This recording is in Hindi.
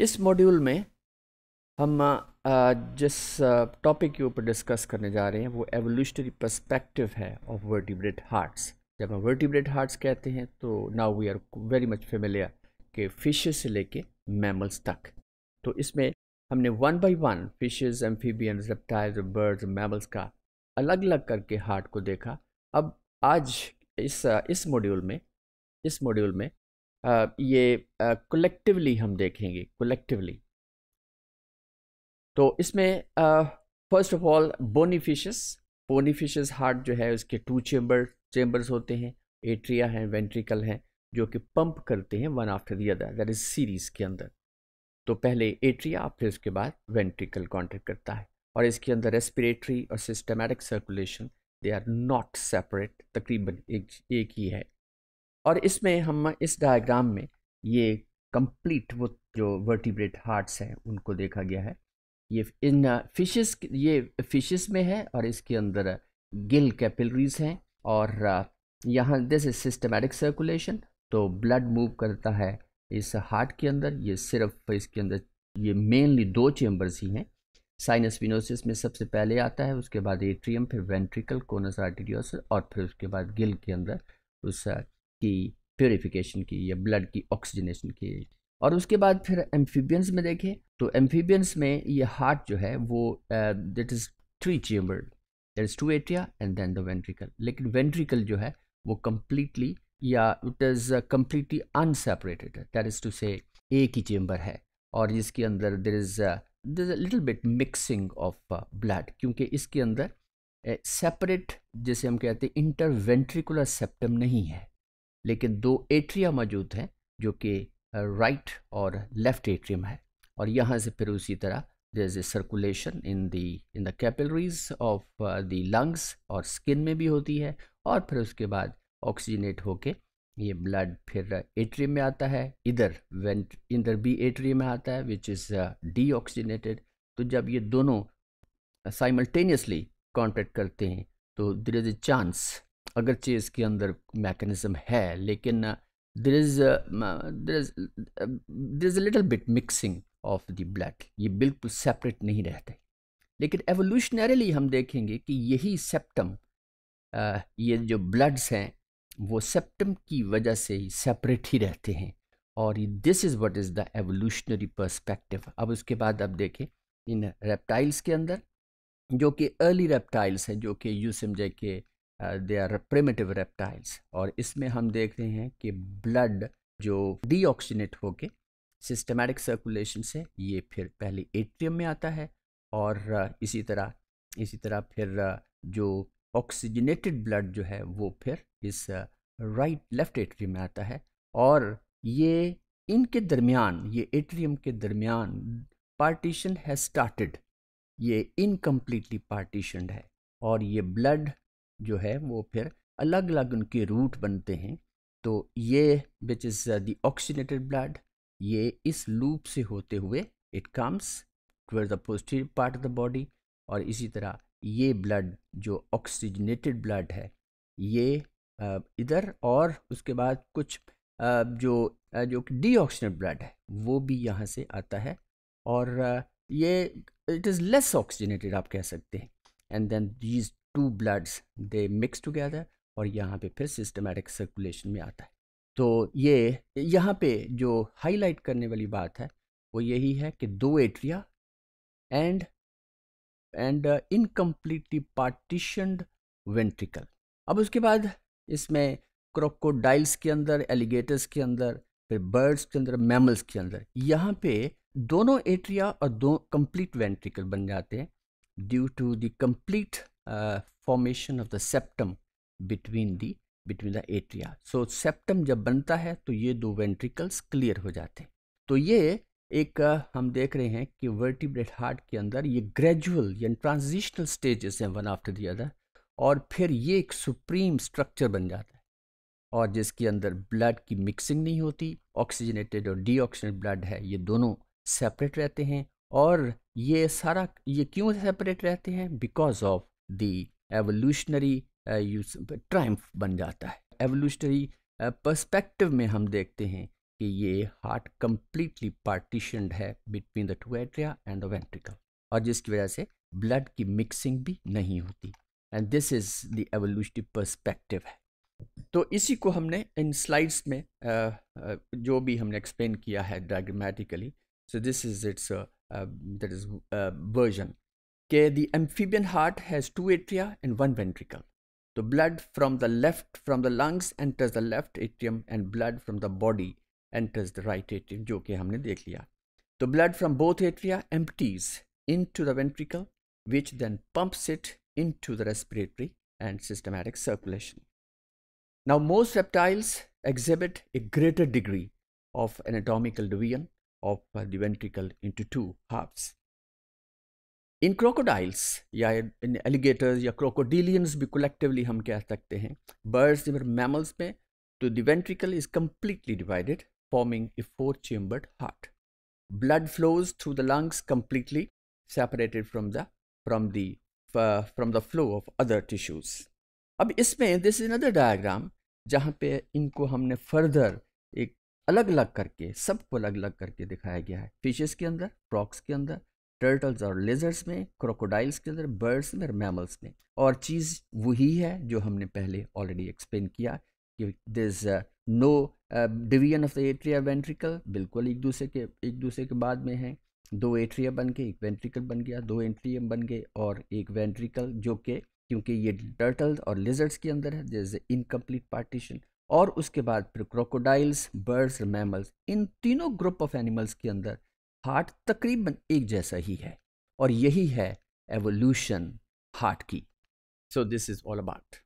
इस मॉड्यूल में हम जिस टॉपिक के ऊपर डिस्कस करने जा रहे हैं वो एवोल्यूशनरी पर्सपेक्टिव है ऑफ वर्टिब्रेट हार्ट्स जब हम वर्टिब्रेट हार्ट्स कहते हैं तो now we are very much familiar के फिशेज से लेके मैमल्स तक तो इसमें हमने one by one fishes amphibian reptiles birds mammals का अलग अलग करके हार्ट को देखा अब आज इस इस मॉड्यूल में इस मॉड्यूल में ये कलेक्टिवली हम देखेंगे कलेक्टिवली तो इसमें first of all bony fishes bony fishes heart जो है उसके टू चेम्बर चेम्बर्स होते हैं एट्रिया हैं वेंट्रिकल हैं जो कि पंप करते हैं one after the other that is series के अंदर तो पहले एट्रिया फिर उसके बाद वेंट्रिकल कॉन्टेक्ट करता है और इसके अंदर रेस्पिरेटरी और systematic circulation they are not separate तकरीबन एक एक ही है और इसमें हम इस डायग्राम में ये कंप्लीट वो जो वर्टिब्रेट हार्ट्स हैं उनको देखा गया है ये इन फिशेस uh, ये फिशेस में है और इसके अंदर गिल uh, कैपिलरीज हैं और uh, यहाँ दिस इज सिस्टमेटिक सर्कुलेशन तो ब्लड मूव करता है इस हार्ट के अंदर ये सिर्फ इसके अंदर ये मेनली दो चेम्बर्स ही हैं साइनस विनोसिस में सबसे पहले आता है उसके बाद एट्रियम फिर वेंट्रिकल कोनस आर्टिडियोस और फिर उसके बाद गिल के अंदर उस की प्योरीफिकेशन की या ब्लड की ऑक्सीजनेशन की और उसके बाद फिर एम्फीबियंस में देखें तो एम्फीबियंस में ये हार्ट जो है वो that is three chamber that is two atria and then the ventricle लेकिन वेंट्रिकल जो है वो कम्प्लीटली या it is completely unseparated that is two से एक ही चेम्बर है और इसके अंदर there is there bit mixing of blood क्योंकि इसके अंदर सेपरेट जैसे हम कहते हैं इंटरवेंट्रिकुलर सेप्टम नहीं है लेकिन दो एट्रिया मौजूद हैं जो कि राइट और लेफ्ट एट्रियम है और यहाँ से फिर उसी तरह there is a circulation in the in the capillaries of the lungs और स्किन में भी होती है और फिर उसके बाद ऑक्सीजनेट होके ये ब्लड फिर एट्रियम में आता है इधर वेंट इधर भी एट्रियम में आता है विच इज़ डी ऑक्सीजनेटेड तो जब ये दोनों साइमल्टेनियसली कॉन्टेक्ट करते हैं तो देर इज़ ए चांस अगरचे इसके अंदर मैकेनिज़्म है लेकिन there is there is a little bit mixing of the blood ये बिल्कुल सेपरेट नहीं रहते लेकिन एवोल्यूशनरीली हम देखेंगे कि यही सेप्टम ये जो ब्लड्स हैं वो सेप्टम की वजह से ही सेपरेट ही रहते हैं और this is what is the evolutionary perspective अब उसके बाद आप देखें इन रेप्टाइल्स के अंदर जो कि अर्ली रेप्टाइल्स हैं जो कि यू समझे के दे आर प्रेमेटिव रेप्टाइल्स और इसमें हम देख रहे हैं कि ब्लड जो डीऑक्सीनेट होके सिस्टमेटिक सर्कुलेशन से ये फिर पहले एट्रियम में आता है और uh, इसी तरह इसी तरह फिर uh, जो ऑक्सीजनेटेड ब्लड जो है वो फिर इस राइट लेफ्ट एट्रियम में आता है और ये इनके दरमियान ये एट्रियम के दरमियान पार्टीशन है स्टार्टेड ये इनकम्प्लीटली पार्टीशनड है और ये ब्लड जो है वो फिर अलग अलग उनके रूट बनते हैं तो ये which is the oxygenated blood ये इस लूप से होते हुए it comes toward the posterior part of the body और इसी तरह ये ब्लड जो ऑक्सीजनेटेड ब्लड है ये uh, इधर और उसके बाद कुछ uh, जो uh, जो डीऑक्सीनेट ब्लड है वो भी यहाँ से आता है और ये इट इज़ लेस ऑक्सीजनेटेड आप कह सकते हैं and then these two bloods they mix together और यहाँ पे फिर सिस्टमेटिक सर्कुलेशन में आता है तो ये यहाँ पे जो हाईलाइट करने वाली बात है वो यही है कि दो atria and and incompletely partitioned ventricle अब उसके बाद इसमें क्रोकोडाइल्स के अंदर एलिगेटर्स के अंदर फिर बर्ड्स के अंदर मैमल्स के अंदर यहाँ पे दोनों एट्रिया और दो कंप्लीट वेंट्रिकल बन जाते हैं due to the complete uh, formation of the septum between the between the atria. So septum जब बनता है तो ये दो ventricles clear हो जाते हैं तो ये एक uh, हम देख रहे हैं कि vertebrate हार्ट के अंदर ये ग्रेजुअल यानी ट्रांजिशनल stages हैं वन after the other और फिर ये एक सुप्रीम स्ट्रक्चर बन जाता है और जिसके अंदर ब्लड की मिक्सिंग नहीं होती ऑक्सीजनेटेड और डीऑक्सीजनेटेड ब्लड है ये दोनों सेपरेट रहते हैं और ये सारा ये क्यों सेपरेट रहते हैं because of the evolutionary triumph बन जाता है एवोल्यूशनरी पर्सपेक्टिव uh, में हम देखते हैं कि ये हार्ट कम्प्लीटली पार्टीशनड है between the two atria and the ventricle और जिसकी वजह से ब्लड की मिक्सिंग भी नहीं होती and this is the evolutionary perspective है तो इसी को हमने इन स्लाइड्स में uh, uh, जो भी हमने एक्सप्लेन किया है diagrammatically so this is its that is version कि the amphibian heart has two atria and one ventricle. The blood from the left from the lungs enters the left atrium and blood from the body enters the right atrium जो कि हमने देख लिया. The blood from both atria empties into the ventricle which then pumps it into the respiratory and systematic circulation. Now most reptiles exhibit a greater degree of anatomical division of the ventricle into two halves. In crocodiles या इन एलिगेटर्स या क्रोकोडिलियंस भी कलेक्टिवली हम कह सकते हैं बर्ड्स या मैमल्स में तो ventricle is completely divided forming a four chambered heart blood flows through the lungs completely separated from the from the from the flow of other tissues अब इसमें दिस इज अदर डायग्राम जहाँ पे इनको हमने फर्दर एक अलग अलग करके सबको अलग अलग करके दिखाया गया है फिशेस के अंदर फ्रॉक्स के अंदर टर्टल्स और लेजर्स में क्रोकोडाइल्स के अंदर बर्ड्स में और मैमल्स में और चीज़ वही है जो हमने पहले ऑलरेडी एक्सप्लेन किया कि this no division of the atria ventricle बिल्कुल एक दूसरे के एक दूसरे के बाद में है दो एट्रिया बन के एक वेंट्रिकल बन गया दो एंट्रियम बन गए और एक वेंट्रिकल जो कि क्योंकि ये टर्टल्स और लेजर्स के अंदर है दिस इनकम्प्लीट पार्टीशन और उसके बाद फिर क्रोकोडाइल्स बर्ड्स मैमल्स इन तीनों ग्रुप ऑफ एनिमल्स के अंदर हार्ट तकरीबन एक जैसा ही है और यही है एवोल्यूशन हार्ट की so this is all about